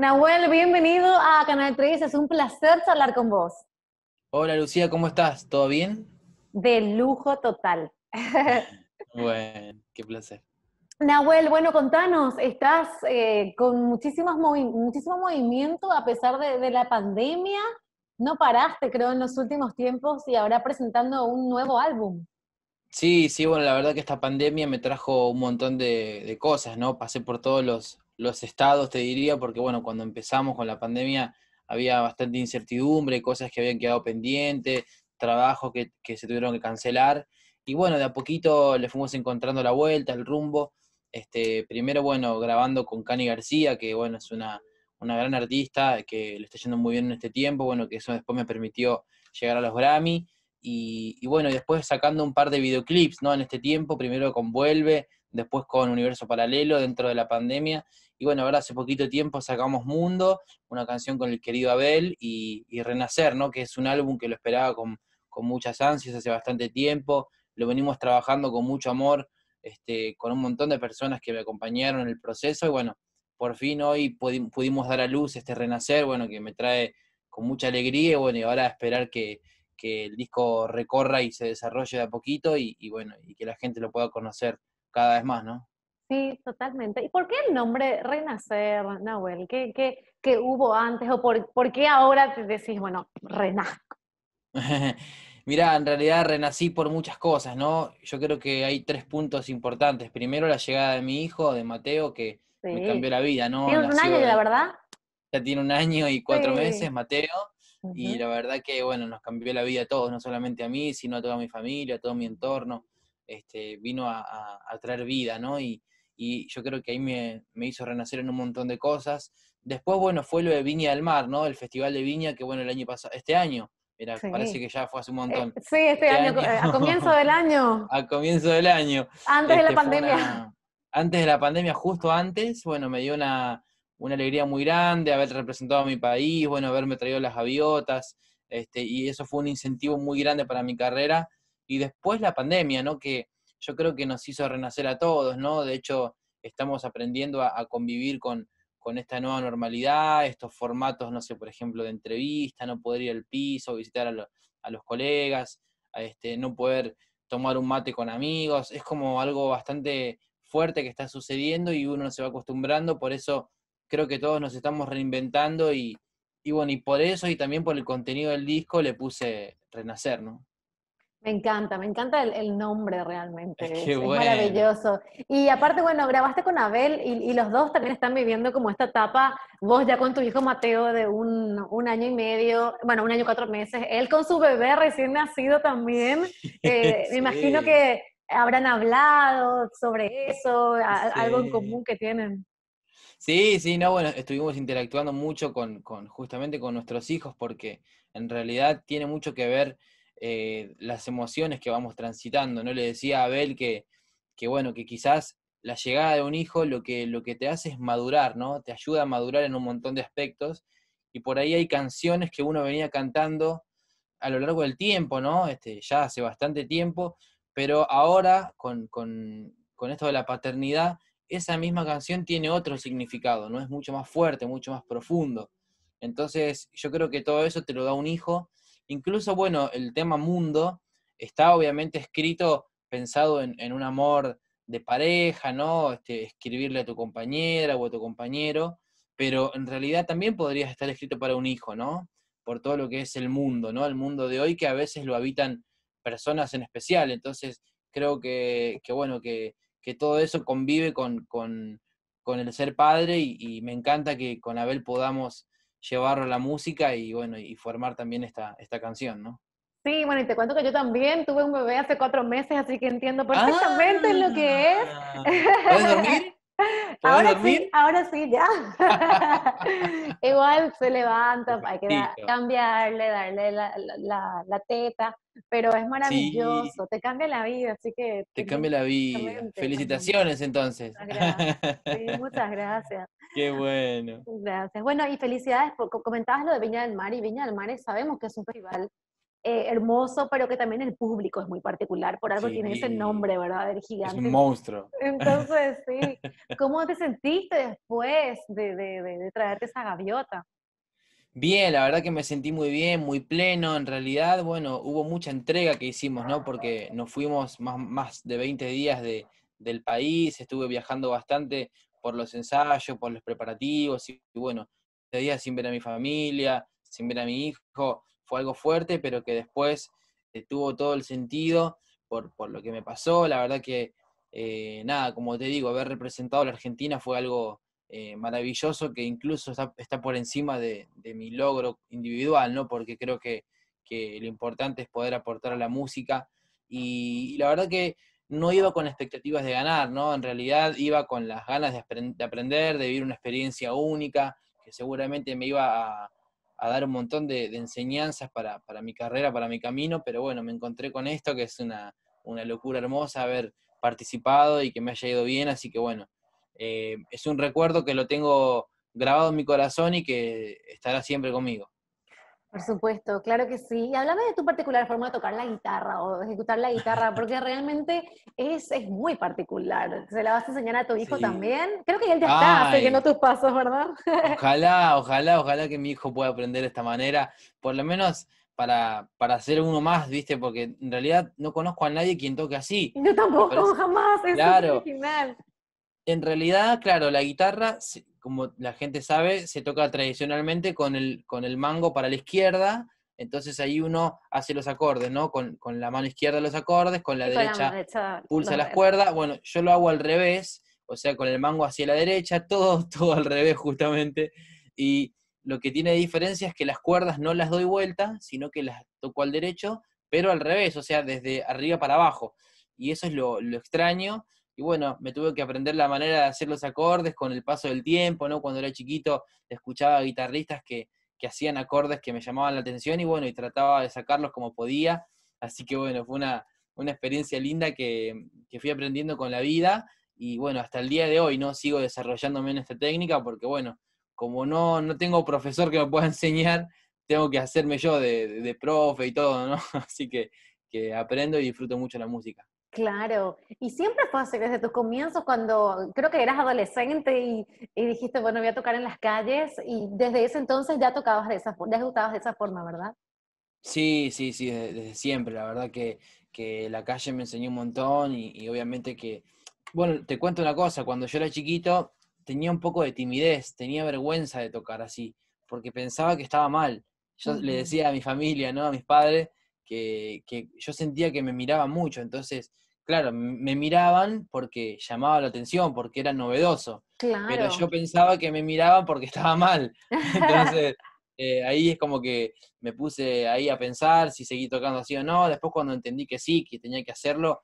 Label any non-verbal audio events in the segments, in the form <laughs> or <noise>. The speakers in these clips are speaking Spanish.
Nahuel, bienvenido a Canal 3, es un placer hablar con vos. Hola Lucía, ¿cómo estás? ¿Todo bien? De lujo total. <laughs> bueno, qué placer. Nahuel, bueno, contanos, estás eh, con muchísimo movimiento a pesar de, la pandemia, no paraste creo en los últimos tiempos y ahora presentando un nuevo álbum. Sí, sí, bueno, la verdad que esta pandemia me trajo un montón de cosas, ¿no? Pasé por todos los, los estados, te diría, porque bueno, cuando empezamos con la pandemia había bastante incertidumbre, cosas que habían quedado pendientes, trabajos que, se tuvieron que cancelar. Y bueno, de a poquito le fuimos encontrando la vuelta, el rumbo. Este, primero, bueno, grabando con Cani García, que bueno, es una, gran artista, que le está yendo muy bien en este tiempo, bueno, que eso después me permitió llegar a los Grammy. Y, y bueno, después sacando un par de videoclips, ¿no? En este tiempo, primero con Vuelve, después con Universo Paralelo dentro de la pandemia. Y bueno, ahora hace poquito tiempo sacamos Mundo, una canción con el querido Abel y, Renacer, ¿no? que es un álbum que lo esperaba con, muchas ansias hace bastante tiempo. Lo venimos trabajando con mucho amor, este, con un montón de personas que me acompañaron en el proceso. Y bueno, por fin hoy pudimos dar a luz este Renacer, bueno, que me trae con mucha alegría. Y bueno, y ahora esperar que, el disco recorra y se desarrolle de a poquito y, y bueno, y que la gente lo pueda conocer cada vez más, ¿no? Sí, totalmente. ¿Y por qué el nombre Renacer, Nahuel? ¿Qué, qué, hubo antes o por, qué ahora te decís, bueno, renazco? <laughs> Mira, en realidad renací por muchas cosas, ¿no? Yo creo que hay tres puntos importantes. Primero, la llegada de mi hijo, de Mateo, que me cambió la vida, ¿no? Tiene un año, la verdad. Ya tiene un año y cuatro meses, Mateo. Y la verdad que, bueno, nos cambió la vida a todos, no solamente a mí, sino a toda mi familia, a todo mi entorno este, vino a, traer vida, ¿no? Y, yo creo que ahí me, hizo renacer en un montón de cosas. Después, bueno, fue lo de Viña del Mar, ¿no? El Festival de Viña, que bueno, el año pasado, este año, Mira, parece que ya fue hace un eh, montón. sí, este, este año, eh, a <laughs> comienzo del año. a comienzo del año. Antes de la este, pandemia. antes de la pandemia, justo antes, bueno, me dio una, alegría muy grande haber representado a mi país, bueno, haberme traído las gaviotas, este, y eso fue un incentivo muy grande para mi carrera y después la pandemia, ¿no? Que yo creo que nos hizo renacer a todos, ¿no? De hecho, estamos aprendiendo a, convivir con, esta nueva normalidad, estos formatos, no sé, por ejemplo, de entrevista, no poder ir al piso, visitar a, los colegas, este, no poder tomar un mate con amigos, es como algo bastante fuerte que está sucediendo y uno se va acostumbrando, por eso creo que todos nos estamos reinventando y, y bueno, y por eso y también por el contenido del disco le puse Renacer, ¿no? Me encanta, me encanta el, nombre realmente. es, maravilloso. Y aparte, bueno, grabaste con Abel y, los dos también están viviendo como esta etapa, vos ya con tu hijo Mateo de un, año y medio, bueno, un año y cuatro meses, él con su bebé recién nacido también. <laughs> Eh, me imagino que habrán hablado sobre eso, algo en común que tienen. Sí, sí, no, bueno, estuvimos interactuando mucho con justamente con nuestros hijos porque en realidad tiene mucho que ver eh, las emociones que vamos transitando. ¿no? Le decía a Abel que, que, bueno, que quizás la llegada de un hijo lo que, lo que te hace es madurar, ¿no? Te ayuda a madurar en un montón de aspectos. Y por ahí hay canciones que uno venía cantando a lo largo del tiempo, ¿no? Este, ya hace bastante tiempo, pero ahora con, con esto de la paternidad, esa misma canción tiene otro significado, ¿no? Es mucho más fuerte, mucho más profundo. Entonces, yo creo que todo eso te lo da un hijo Incluso, bueno, el tema mundo está obviamente escrito, pensado en, un amor de pareja, ¿no? Este, escribirle a tu compañera o a tu compañero, pero en realidad también podría estar escrito para un hijo, ¿no? Por todo lo que es el mundo, ¿no? El mundo de hoy que a veces lo habitan personas en especial. Entonces, creo que, bueno, que, todo eso convive con, con, con el ser padre y, me encanta que con Abel podamos llevar la música y bueno, y formar también esta, esta canción, ¿no? Sí, bueno, y te cuento que yo también tuve un bebé hace cuatro meses, así que entiendo perfectamente lo que es. Ah, ¿Puedes <laughs> dormir? ahora sí, ahora sí, ya. <laughs> <laughs> Igual se levanta, hay que cambiarle, darle la, teta, pero es maravilloso, te cambia la vida, así que... Te, cambia la vida. Felicitaciones entonces. Muchas <laughs> gracias. Qué bueno. Gracias. Bueno, y felicidades, porque comentabas lo de Viña del Mar, y Viña del Mar sabemos que es un rival eh, hermoso, pero que también el público es muy particular, por algo tiene ese nombre, ¿verdad? El gigante. Es un monstruo. Entonces, <laughs> sí. ¿Cómo te sentiste después de, traerte esa gaviota? Bien, la verdad que me sentí muy bien, muy pleno. En realidad, bueno, hubo mucha entrega que hicimos, ¿no? Porque nos fuimos más, más de 20 días del país, estuve viajando bastante por los ensayos, por los preparativos, y, bueno, bueno, días sin ver a mi familia, sin ver a mi hijo, fue algo fuerte, pero que después eh, tuvo todo el sentido por, lo que me pasó. La verdad que, eh, nada, como te digo, haber representado a la Argentina fue algo eh, maravilloso que incluso está, por encima de, mi logro individual, ¿no? Porque creo que, lo importante es poder aportar a la música. Y, la verdad que no iba con expectativas de ganar, ¿no? En realidad iba con las ganas de aprender, de vivir una experiencia única, que seguramente me iba a a dar un montón de, enseñanzas para, mi carrera, para mi camino, pero bueno, me encontré con esto, que es una, una locura hermosa haber participado y que me haya ido bien, así que bueno, eh, es un recuerdo que lo tengo grabado en mi corazón y que estará siempre conmigo. Por supuesto, claro que sí. Y hablame de tu particular forma de tocar la guitarra o ejecutar la guitarra, <laughs> porque realmente es, es muy particular. ¿Se la vas a enseñar a tu hijo también? Creo que él ya está siguiendo tus pasos, ¿verdad? Ojalá, <laughs> ojalá, ojalá que mi hijo pueda aprender de esta manera, por lo menos para, para ser uno más, ¿viste? Porque en realidad no conozco a nadie quien toque así. Yo tampoco, jamás, es claro. original en realidad, claro, la guitarra, como la gente sabe, se toca tradicionalmente con el, con el mango para la izquierda, entonces ahí uno hace los acordes, ¿no? Con, la mano izquierda los acordes, con la, derecha, pulsa las cuerdas. Bueno, yo lo hago al revés, o sea, con el mango hacia la derecha, todo, <laughs> todo al revés justamente. Y lo que tiene diferencia es que las cuerdas no las doy vuelta, sino que las toco al derecho, pero al revés, o sea, desde arriba para abajo. Y eso es lo, lo extraño y bueno, me tuve que aprender la manera de hacer los acordes con el paso del tiempo, ¿no? Cuando era chiquito escuchaba guitarristas que, hacían acordes que me llamaban la atención y bueno, y trataba de sacarlos como podía, así que bueno, fue una, experiencia linda que, fui aprendiendo con la vida y bueno, hasta el día de hoy, ¿no? Sigo desarrollándome en esta técnica porque bueno, como no, no tengo profesor que me pueda <laughs> enseñar, tengo que hacerme yo de, de, profe y todo, ¿no? <laughs> Así que, que aprendo y disfruto mucho la música. Claro, y siempre fue así desde tus comienzos, cuando creo que eras adolescente y, dijiste, bueno, voy a tocar en las calles, y desde ese entonces ya tocabas de esa forma, ya gustabas de esa forma, ¿verdad? Sí, sí, sí, desde, siempre, la verdad que, que, la calle me enseñó un montón y, obviamente que, bueno, te cuento una cosa, cuando yo era chiquito tenía un poco de timidez, tenía vergüenza de tocar así, porque pensaba que estaba mal. Yo le decía a mi familia, ¿no? A mis padres, que, yo sentía que me miraba mucho, entonces, claro, me miraban porque llamaba la atención, porque era novedoso, pero yo pensaba que me miraban porque <laughs> estaba mal, entonces eh, ahí es como que me puse ahí a pensar si seguí tocando así o no, después cuando entendí que sí, que tenía que hacerlo,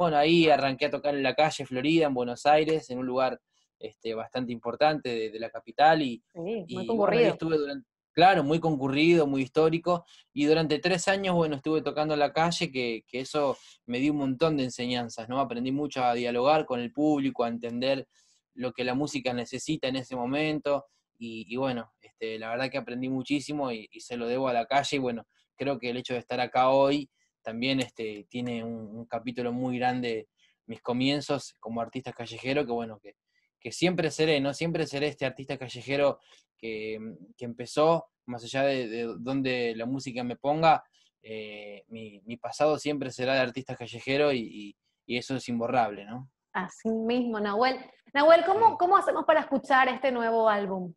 bueno, ahí arranqué a tocar en la calle Florida, en Buenos Aires, en un lugar este, bastante importante de, la capital y, y ahí estuve durante, claro, muy concurrido, muy histórico, y durante tres años, bueno, estuve tocando en la calle, que, eso me dio un montón de enseñanzas, ¿no? Aprendí mucho a dialogar con el público, a entender lo que la música necesita en ese momento, y, bueno, este, la verdad que aprendí muchísimo y, se lo debo a la calle, y bueno, creo que el hecho de estar acá hoy también este, tiene un, un capítulo muy grande mis comienzos como artista callejero, que bueno, que, que siempre seré, ¿no? Siempre seré este artista callejero que, mm, empezó, más allá de, donde la música me ponga, eh, mi, pasado siempre será de artista callejero y, eso es imborrable, ¿no? Así mismo, Nahuel. Nahuel, ¿cómo, cómo hacemos para escuchar este nuevo álbum?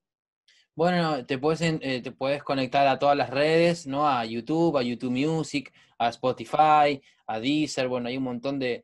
Bueno, te puedes, eh, te puedes conectar a todas las redes, ¿no? A YouTube, a YouTube Music, a Spotify, a Deezer, bueno, hay un montón de,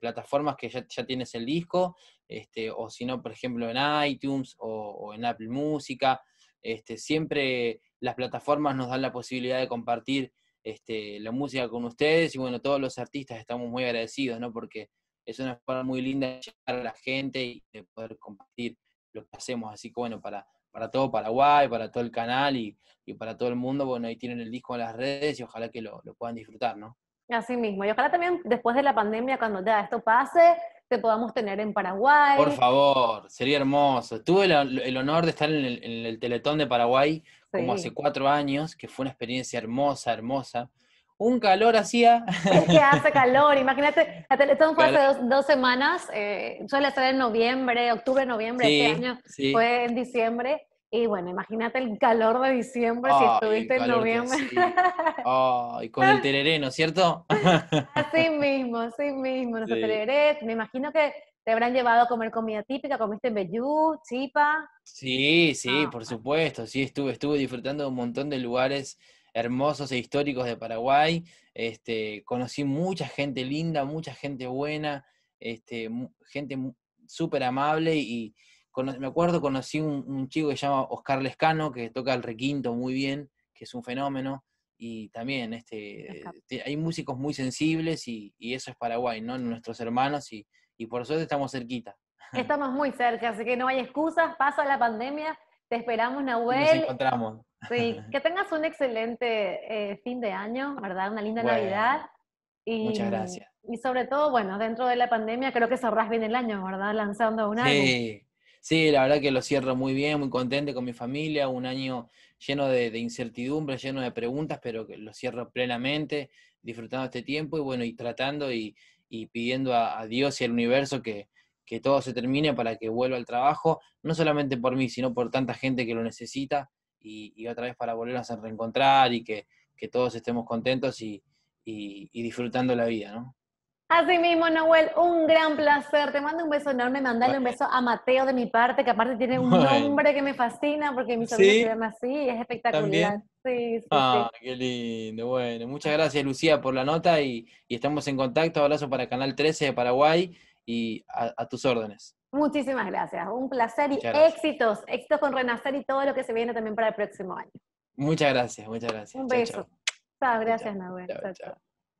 plataformas que ya, ya, tienes el disco. Este, o si no, por ejemplo, en iTunes o, en Apple Música. Este, siempre las plataformas nos dan la posibilidad de compartir este, la música con ustedes y bueno, todos los artistas estamos muy agradecidos, ¿no? Porque es una forma muy linda de llegar a la gente y de poder compartir lo que hacemos. Así que bueno, para, para todo Paraguay, para todo el canal y, para todo el mundo, bueno, ahí tienen el disco en las redes y ojalá que lo, lo puedan disfrutar, ¿no? Así mismo, y ojalá también después de la pandemia, cuando ya esto pase, te podamos tener en Paraguay. Por favor, sería hermoso. Tuve el, honor de estar en el, Teletón de Paraguay como hace cuatro años, que fue una experiencia hermosa, hermosa. Un calor hacía. Es que hace calor, imagínate, la Teletón fue hace dos, semanas, eh, suele estar en noviembre, octubre, noviembre, este año fue en diciembre. Y bueno, imagínate el calor de diciembre si estuviste en noviembre. <laughs> Ay, y con el tereré, ¿no es cierto? así <laughs> mismo, así mismo, nuestro sí. tereré. Me imagino que te habrán llevado a comer comida típica, comiste bellú, chipa. Sí, sí, ah. por supuesto, sí, estuve, estuve disfrutando de un montón de lugares hermosos e históricos de Paraguay. Este, conocí mucha gente linda, mucha gente buena, este, gente súper amable y, me acuerdo, conocí un, un, chico que se llama Oscar Lescano, que toca el requinto muy bien, que es un fenómeno. Y también este, hay músicos muy sensibles y, eso es Paraguay, ¿no? Nuestros hermanos y, y por suerte estamos cerquita. <laughs> Estamos muy cerca, así que no hay excusas, pasa la pandemia, te esperamos, Nahuel. Nos encontramos. Sí, <laughs> que tengas un excelente eh, fin de año, ¿verdad? Una linda Navidad. Y, muchas gracias. Y sobre todo, bueno, dentro de la pandemia creo que cerrás bien el año, ¿verdad? Lanzando un álbum. Sí, Sí, la verdad que lo cierro muy bien, muy contento con mi familia, un año lleno de, incertidumbre, lleno de preguntas, pero que lo cierro plenamente, disfrutando este tiempo y bueno, y tratando y, pidiendo a, Dios y al universo que, todo se termine para que vuelva al trabajo, no solamente por mí, sino por tanta gente que lo necesita y, y otra vez para volvernos a reencontrar y que, todos estemos contentos y, y disfrutando la vida, ¿no? Así mismo, Noel, un gran placer. Te mando un beso enorme, mandale un beso a Mateo de mi parte, que aparte tiene un nombre que me fascina porque mis sobrinos se llama así, es espectacular. Sí, sí, ah, qué lindo. Bueno, muchas gracias Lucía por la nota y, estamos en contacto. Abrazo para Canal 13 de Paraguay y a, tus órdenes. Muchísimas gracias, un placer y éxitos, éxitos con Renacer y todo lo que se viene también para el próximo año. Muchas gracias, muchas gracias. Un beso. Chao, gracias, chao.